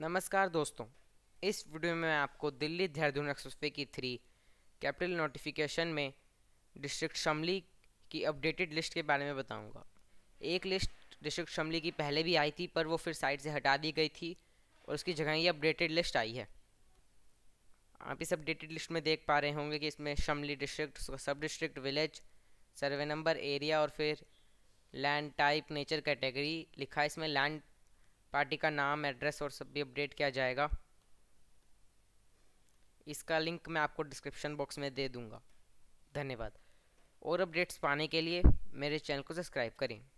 नमस्कार दोस्तों इस वीडियो में मैं आपको दिल्ली देहरादून एक्सप्रेसवे की थ्री कैपिटल नोटिफिकेशन में डिस्ट्रिक्ट शमली की अपडेटेड लिस्ट के बारे में बताऊंगा। एक लिस्ट डिस्ट्रिक्ट शमली की पहले भी आई थी पर वो फिर साइट से हटा दी गई थी और उसकी जगह ये अपडेटेड लिस्ट आई है आप इस अपडेटेड लिस्ट में देख पा रहे होंगे कि इसमें Shamli district sub district village survey number area और फिर लैंड टाइप नेचर कैटेगरी लिखा है इसमें लैंड पार्टी का नाम एड्रेस और सब भी अपडेट किया जाएगा इसका लिंक मैं आपको डिस्क्रिप्शन बॉक्स में दे दूँगा धन्यवाद और अपडेट्स पाने के लिए मेरे चैनल को सब्सक्राइब करें